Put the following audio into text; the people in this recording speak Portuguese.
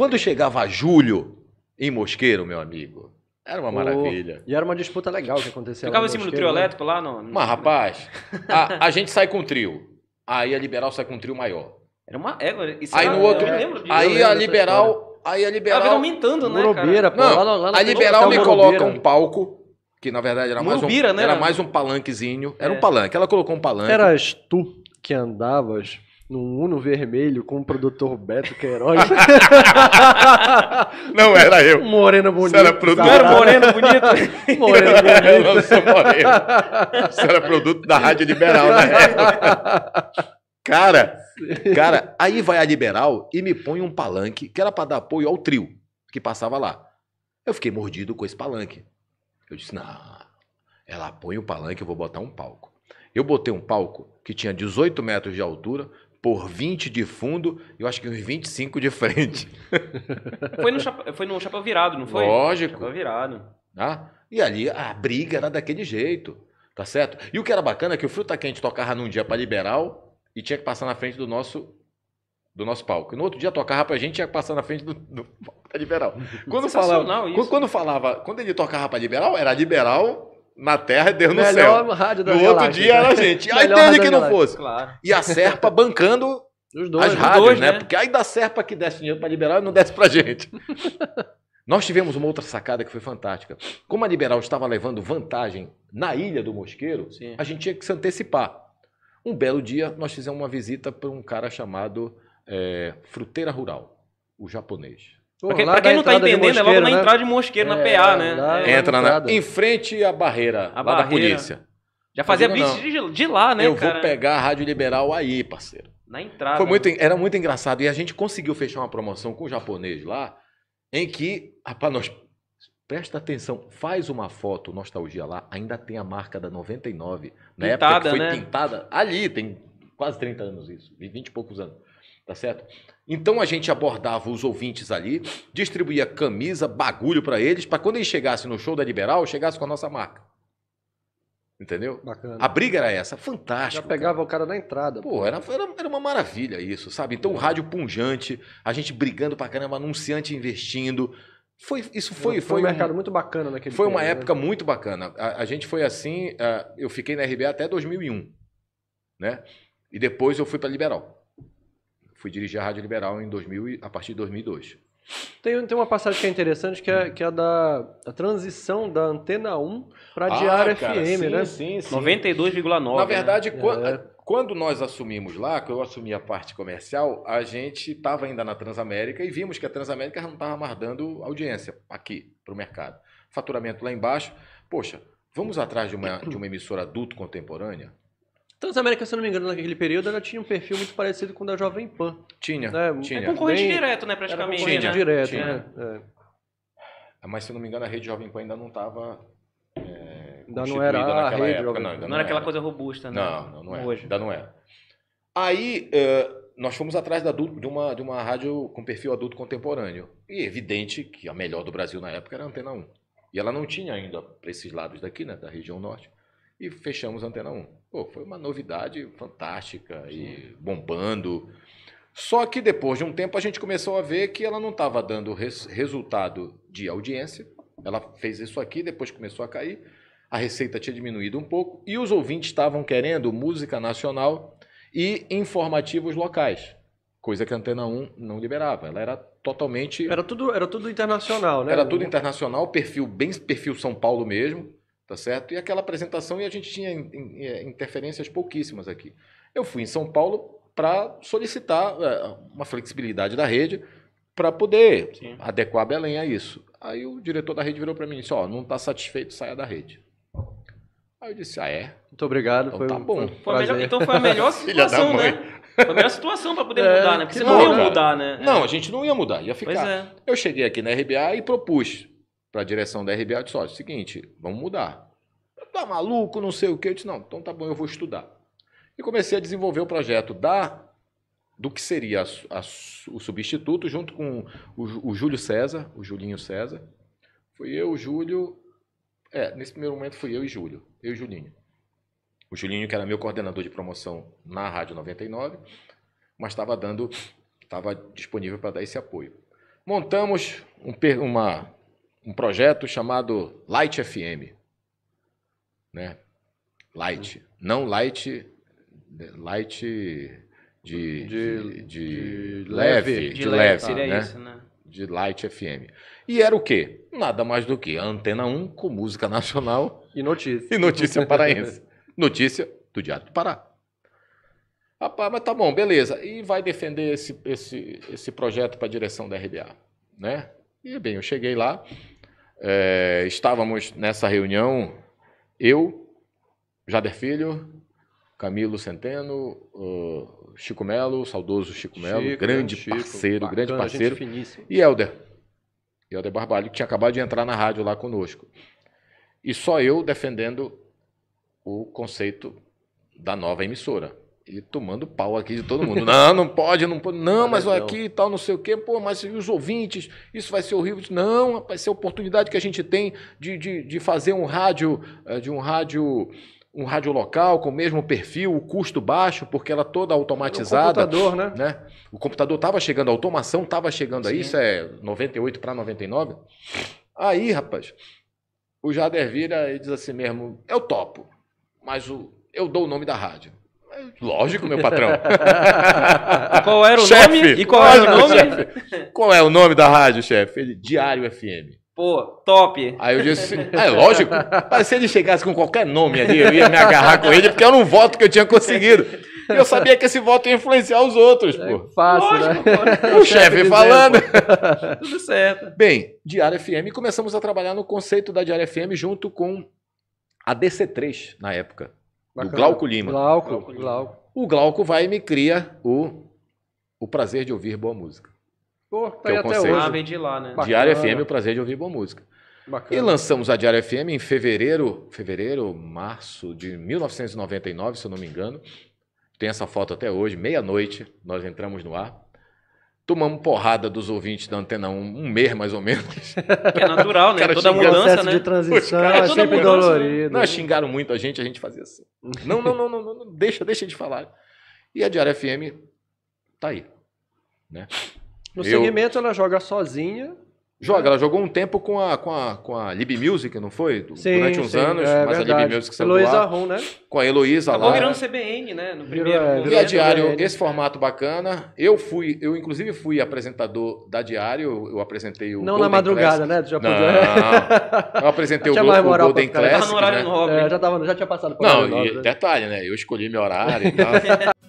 Quando chegava julho em Mosqueiro, meu amigo, era uma maravilha. E era uma disputa legal que acontecia. Ficava em cima do trio né? elétrico lá? No, Mas, rapaz, a, a gente sai com o trio. Aí a liberal sai com um trio maior. Era uma né? Isso aí era, no outro. Aí a liberal. Aí a liberal. aumentando, né? cara? Não, lá, lá, lá a liberal tá me coloca um palco. Que na verdade era mais Morobira, um. Né? Era mais um palanquezinho. Era é. um palanque. Ela colocou um palanque. Eras tu que andavas num Uno vermelho com o produtor Beto Queiroz. não era eu. Morena bonita. Você era produto. Não era morena bonita. morena bonita. Eu não sou morena. Você era produto da Rádio Liberal na né? época. Cara, cara, aí vai a Liberal e me põe um palanque que era para dar apoio ao trio que passava lá. Eu fiquei mordido com esse palanque. Eu disse, não, ela põe o palanque, eu vou botar um palco. Eu botei um palco que tinha 18 metros de altura, por 20 de fundo e eu acho que uns 25 de frente. foi, no chapéu, foi no virado, não foi? Lógico. virado. tá? e ali a briga era daquele jeito, tá certo? E o que era bacana é que o Fruta Quente tocava num dia para liberal e tinha que passar na frente do nosso do nosso palco. E no outro dia tocava pra gente tinha que passar na frente do, do, da liberal. Quando falava, isso. quando falava, quando ele tocava para liberal, era liberal na terra e é Deus no céu. rádio da No outro Galáxia, dia né? era a gente. Aí teve que não fosse. Claro. E a Serpa bancando dois, as rádios, dois, né? né? Porque aí da Serpa que desse dinheiro para liberar não desse para gente. Nós tivemos uma outra sacada que foi fantástica. Como a Liberal estava levando vantagem na Ilha do Mosqueiro, Sim. a gente tinha que se antecipar. Um belo dia, nós fizemos uma visita para um cara chamado é, Fruteira Rural, o japonês pra, pra quem não tá entendendo, é logo na né? entrada de Mosqueiro, é, na PA, né? Lá, é, entra na, em frente à barreira, a lá barreira. da polícia. Já fazia blitz de, de, lá, né, Eu cara? vou pegar a Rádio Liberal aí, parceiro. Na entrada. Foi muito, né? era muito engraçado. E a gente conseguiu fechar uma promoção com o japonês lá, em que, rapaz, nós... Presta atenção, faz uma foto, nostalgia lá, ainda tem a marca da 99. Na pintada, época que foi né? pintada, ali tem quase 30 anos isso, 20 e poucos anos. Tá certo? Então a gente abordava os ouvintes ali, distribuía camisa, bagulho para eles, para quando eles chegassem no show da Liberal, chegasse com a nossa marca. Entendeu? Bacana. A briga era essa, fantástico. Já pegava cara. o cara na entrada. Pô, Era, era, era, uma maravilha isso, sabe? Então, o rádio punjante, a gente brigando pra caramba, anunciante investindo. Foi, isso foi. Foi, foi um mercado um, muito bacana naquele Foi tempo, uma né? época muito bacana. A, a gente foi assim, uh, eu fiquei na RBA até 2001, né? E depois eu fui pra Liberal fui dirigir a Rádio Liberal em 2000, a partir de 2002. Tem, tem uma passagem que é interessante, que é, que é da a transição da antena 1 para a ah, Diário cara, FM, sim, né? Sim, sim. 92,9. Na né? verdade, né? quando, é. quando, nós assumimos lá, quando eu assumi a parte comercial, a gente estava ainda na Transamérica e vimos que a Transamérica não estava mais dando audiência aqui para o mercado. Faturamento lá embaixo. Poxa, vamos atrás de uma, de uma emissora adulto contemporânea? Transamérica, se eu não me engano, naquele período, ela tinha um perfil muito parecido com o da Jovem Pan. Tinha, né? tinha. É concorrente Bem, direto, né, praticamente. Tinha, né? direto, tinha. né? É. Ah, mas, se eu não me engano, a rede Jovem Pan ainda não estava... É, ainda não era a rede época, Jovem não, não, era aquela coisa robusta, né? Não, não, não era. Hoje. Ainda não era. Aí, uh, nós fomos atrás da, de, uma, de uma rádio com perfil adulto contemporâneo. E é evidente que a melhor do Brasil na época era a Antena 1. E ela não tinha ainda para esses lados daqui, né, da região norte e fechamos a Antena 1. Pô, foi uma novidade fantástica e bombando. Só que depois de um tempo a gente começou a ver que ela não estava dando res resultado de audiência. Ela fez isso aqui, depois começou a cair. A receita tinha diminuído um pouco e os ouvintes estavam querendo música nacional e informativos locais. Coisa que a Antena 1 não liberava. Ela era totalmente. Era tudo, era tudo internacional, né? Era tudo internacional, perfil bem perfil São Paulo mesmo tá certo? E aquela apresentação e a gente tinha eh, interferências pouquíssimas aqui. Eu fui em São Paulo para solicitar eh, uma flexibilidade da rede para poder Sim. adequar Belém a isso. Aí o diretor da rede virou para mim e disse: "Ó, oh, não está satisfeito, saia da rede". Aí eu disse: "Ah, é? Muito obrigado, então, foi tá bom. Foi melhor, então foi a melhor situação, né? Foi a melhor situação para poder é, mudar, né? Porque você não, ia mudar, né? Não, a gente não ia mudar, ia ficar. É. Eu cheguei aqui na RBA e propus para a direção da RBA e disse: é olha, seguinte, vamos mudar. Tá maluco, não sei o que. Eu disse: não, então tá bom, eu vou estudar. E comecei a desenvolver o projeto da do que seria a, a, o substituto, junto com o, o, Júlio César, o Julinho César. Fui eu, o Júlio. É, nesse primeiro momento fui eu e Júlio, eu e Julinho. O Julinho, que era meu coordenador de promoção na Rádio 99, mas estava dando, estava disponível para dar esse apoio. Montamos um, uma um projeto chamado Light FM. Né? Light. Não Light. Light de, de, de, de leve. De leve, leve né? Isso, né? De Light FM. E era o quê? Nada mais do que Antena 1 com música nacional. E notícia. E notícia paraense. notícia do Diário do Pará. Rapaz, mas tá bom, beleza. E vai defender esse, esse, esse projeto para a direção da RBA, né? E bem, eu cheguei lá, é, estávamos nessa reunião, eu, Jader Filho, Camilo Centeno, uh, Chico Melo, saudoso Chico Melo, Chico, grande Chico, parceiro, bacana, grande parceiro, e Helder. Helder Barbalho, que tinha acabado de entrar na rádio lá conosco. E só eu defendendo o conceito da nova emissora e tomando pau aqui de todo mundo. Não, não pode, não pode. Não, mas aqui e tal, não sei o quê. Pô, mas e os ouvintes? Isso vai ser horrível. Não, vai ser é a oportunidade que a gente tem de, de, de fazer um rádio, eh, de um rádio um rádio local com o mesmo perfil, o custo baixo, porque ela toda automatizada. O computador, né? né? O computador estava chegando, a automação estava chegando Sim. aí, isso é 98 para 99. Aí, rapaz, o Jader vira e diz assim mesmo: eu topo, mas o, eu dou o nome da rádio. Lógico, meu patrão. qual era o chefe, nome? E qual era o nome? Chefe. Qual é o nome da rádio, chefe? Diário FM. Pô, top. Aí eu disse, ah, é lógico. Mas se ele chegasse com qualquer nome ali, eu ia me agarrar com ele, porque era um voto que eu tinha conseguido. Eu sabia que esse voto ia influenciar os outros, é pô. Fácil, lógico, né? O chefe falando. Tudo certo. Bem, Diário FM, começamos a trabalhar no conceito da Diário FM junto com a DC3 na época. Bacana. Glauco Lima. Glauco, Glauco, Glauco. O Glauco vai e me cria o, o prazer de ouvir boa música. Pô, tá é aí até hoje. Ah, vem de lá, né? Diário FM, o prazer de ouvir boa música. Bacana. E lançamos a Diário FM em fevereiro, fevereiro, março de 1999, se eu não me engano. Tem essa foto até hoje, meia-noite, nós entramos no ar. Tomamos porrada dos ouvintes da antena um, um mês mais ou menos. É natural, né? Toda mudança, né? de transição cara, é sempre mudança. dolorido. Não, xingaram muito a gente, a gente fazia assim. Não, não, não, não, não, não deixa, deixa de falar. E a diário FM tá aí, né? No eu... segmento ela joga sozinha Joga, ela jogou um tempo com a, com a, com a Lib Music, não foi? Sim, Durante uns sim, anos, é, mas verdade. a Lib Music saiu Heloísa Ron, né? Com a Heloísa lá. lá. virando CBN, né? No primeiro é, virou, a Diário, CBN. esse formato bacana. Eu fui, eu inclusive fui apresentador da Diário, eu, apresentei o Não Golden na madrugada, Classic. né? já Não, eu apresentei o, o Golden Classic, Já tava no horário né? no Robin. É, já, tava, já tinha passado por Não, e, né? detalhe, né? Eu escolhi meu horário e tal.